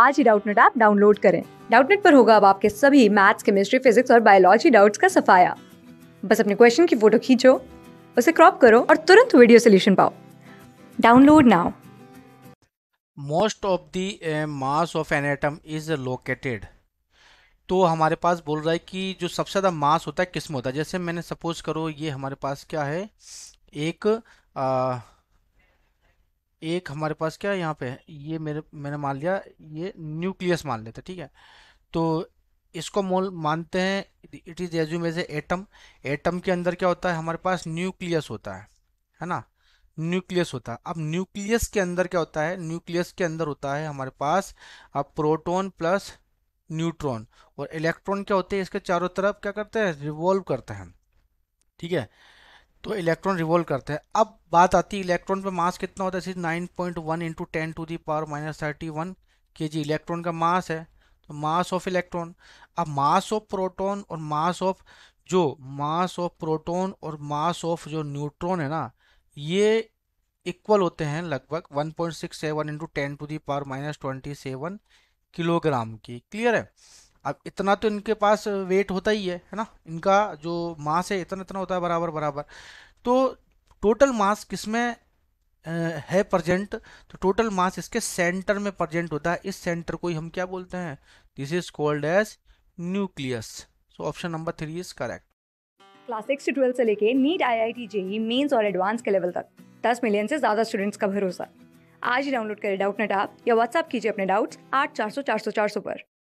आज ही Doubtnut app download करें डाउटनेट पर होगा अब आपके सभी मैथ्स केमिस्ट्री फिजिक्स और बायोलॉजी डाउट्स का सफाया बस अपने क्वेश्चन की फोटो खींचो उसे क्रॉप करो और तुरंत वीडियो सोल्यूशन पाओ download now most of the mass of an atom is located तो हमारे पास बोल रहा है कि जो सबसे ज़्यादा मास होता है किस में होता है जैसे मैंने सपोज करो ये हमारे पास क्या है एक आ, एक हमारे पास क्या है यहाँ पे ये मेरे मैंने मान लिया ये न्यूक्लियस मान लेते ठीक है तो इसको मोल मानते हैं it is assume as atom atom के अंदर क्या होता है हमारे पास न्यूक्लियस होता है है ना न्यूक्लियस होता है अब न्यूक्लियस के अंदर क्या होता है न्यूक्लियस के अंदर होता है हमारे पास अब प्रोटोन प्लस न्यूट्रॉन और इलेक्ट्रॉन क्या होते हैं इसके चारों तरफ क्या करते हैं रिवॉल्व करते हैं ठीक है तो इलेक्ट्रॉन रिवॉल्व करते हैं अब बात आती है इलेक्ट्रॉन पे मास कितना होता है nine point one into ten to the power minus thirty one K G electron का मास है तो मास ऑफ इलेक्ट्रॉन अब मास ऑफ प्रोटॉन और मास ऑफ जो मास ऑफ प्रोटॉन और मास ऑफ जो न्यूट्रॉन है ना ये इक्वल होते हैं लगभग 1.67 point six seven into ten to the power minus twenty seven kilogram की क्लियर है अब इतना तो इनके पास वेट होता ही है है ना इनका जो मास है इतना इतना होता है बराबर बराबर तो टोटल मास किस में है प्रजेंट तो टोटल मास इसके सेंटर में प्रजेंट होता है इस सेंटर को ही हम क्या बोलते हैं this is called as nucleus so option number three is correct class six से ट्वेल्थ से लेके NEET I I T JEE mains और एडवांस के लेवल तक दस मिलियन से ज़्यादा स्टूडेंट्स का भरोसा आज ही डाउनलोड करें डाउट नेट आप या व्हाट्सअप कीजिए अपने डाउट्स आठ चार सौ चार सौ चार सौ पर